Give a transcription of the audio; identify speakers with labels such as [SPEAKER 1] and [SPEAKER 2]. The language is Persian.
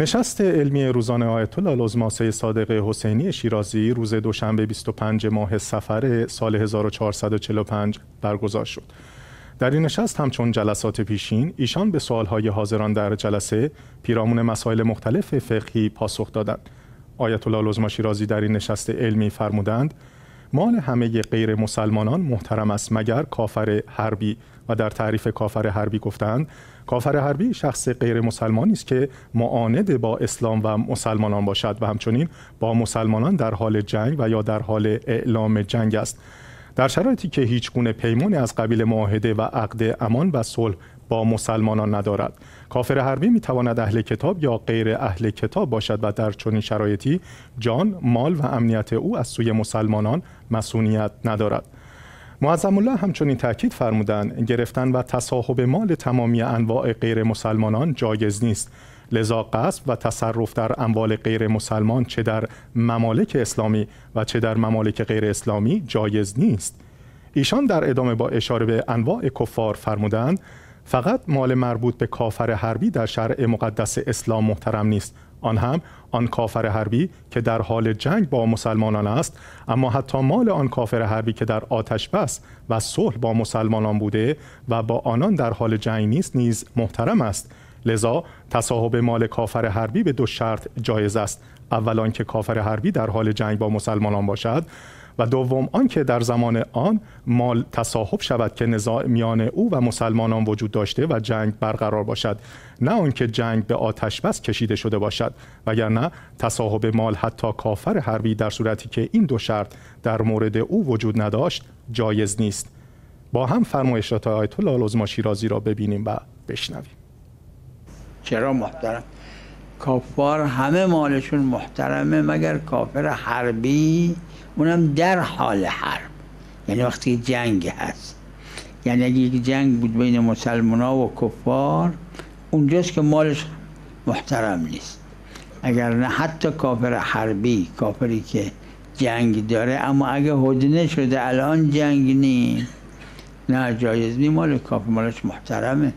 [SPEAKER 1] نشست علمی روزانه آیت الله العظما صادق حسینی شیرازی روز دوشنبه 25 ماه سفر سال 1445 برگزار شد. در این نشست همچون جلسات پیشین ایشان به سوالهای حاضران در جلسه پیرامون مسائل مختلف فقهی پاسخ دادند. آیت الله العظما شیرازی در این نشست علمی فرمودند مال همه غیر مسلمانان محترم است مگر کافر حربی و در تعریف کافر حربی گفتند کافر حربی شخص غیر مسلمانی است که معاند با اسلام و مسلمانان باشد و همچنین با مسلمانان در حال جنگ و یا در حال اعلام جنگ است در شرایطی که هیچ گونه پیمانی از قبیل معاهده و عقد امان و صلح با مسلمانان ندارد کافر حربی می تواند اهل کتاب یا غیر اهل کتاب باشد و در چنین شرایطی جان مال و امنیت او از سوی مسلمانان مسئولیت ندارد معظم الله همچنین تاکید فرمودند گرفتن و تصاحب مال تمامی انواع غیر مسلمانان جایز نیست لذا قصب و تصرف در اموال غیر مسلمان چه در ممالک اسلامی و چه در ممالک غیر اسلامی جایز نیست ایشان در ادامه با اشاره به انواع کفار فرمودند فقط مال مربوط به کافر حربی در شرع مقدس اسلام محترم نیست آن هم آن کافر حربی که در حال جنگ با مسلمانان است اما حتی مال آن کافر حربی که در آتش بس و صلح با مسلمانان بوده و با آنان در حال جنگ نیست نیز محترم است لذا تصاحب مال کافر حربی به دو شرط جایز است اول آنکه کافر حربی در حال جنگ با مسلمانان باشد و دوم آنکه در زمان آن مال تصاحب شود که نزاع میان او و مسلمانان وجود داشته و جنگ برقرار باشد نه آنکه جنگ به آتش بس کشیده شده باشد وگرنه تصاحب مال حتی کافر حربی در صورتی که این دو شرط در مورد او وجود نداشت جایز نیست با هم فرمایشات آیت الله شیرازی را ببینیم و بشنویم
[SPEAKER 2] چرا محترم کافار همه مالشون محترمه مگر کافر حربی اونم در حال حرب یعنی وقتی جنگ هست یعنی اگه جنگ بود بین مسلمان و کفار اونجاست که مالش محترم نیست اگر نه حتی کافر حربی کافری که جنگ داره اما اگه هدنه شده الان جنگ نیم نه جایز نیست مال کافر مالش محترمه